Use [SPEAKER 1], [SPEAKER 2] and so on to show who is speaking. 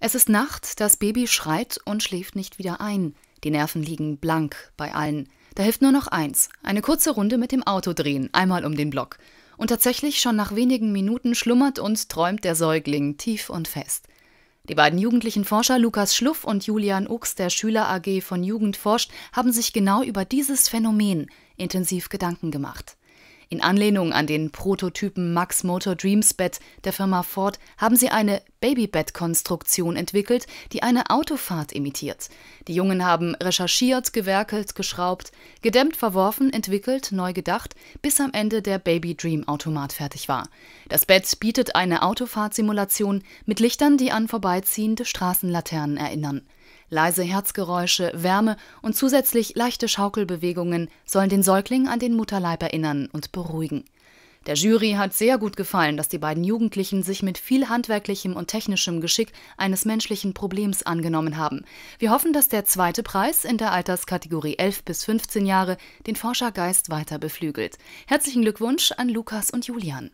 [SPEAKER 1] Es ist Nacht, das Baby schreit und schläft nicht wieder ein. Die Nerven liegen blank bei allen. Da hilft nur noch eins: eine kurze Runde mit dem Auto drehen, einmal um den Block. Und tatsächlich schon nach wenigen Minuten schlummert und träumt der Säugling tief und fest. Die beiden jugendlichen Forscher Lukas Schluff und Julian Ux der Schüler AG von Jugend forscht haben sich genau über dieses Phänomen intensiv Gedanken gemacht. In Anlehnung an den Prototypen Max Motor Dreams Bed der Firma Ford haben sie eine Babybed-Konstruktion entwickelt, die eine Autofahrt imitiert. Die Jungen haben recherchiert, gewerkelt, geschraubt, gedämmt, verworfen, entwickelt, neu gedacht, bis am Ende der Baby Dream Automat fertig war. Das Bett bietet eine Autofahrtsimulation mit Lichtern, die an vorbeiziehende Straßenlaternen erinnern. Leise Herzgeräusche, Wärme und zusätzlich leichte Schaukelbewegungen sollen den Säugling an den Mutterleib erinnern und beruhigen. Der Jury hat sehr gut gefallen, dass die beiden Jugendlichen sich mit viel handwerklichem und technischem Geschick eines menschlichen Problems angenommen haben. Wir hoffen, dass der zweite Preis in der Alterskategorie 11 bis 15 Jahre den Forschergeist weiter beflügelt. Herzlichen Glückwunsch an Lukas und Julian.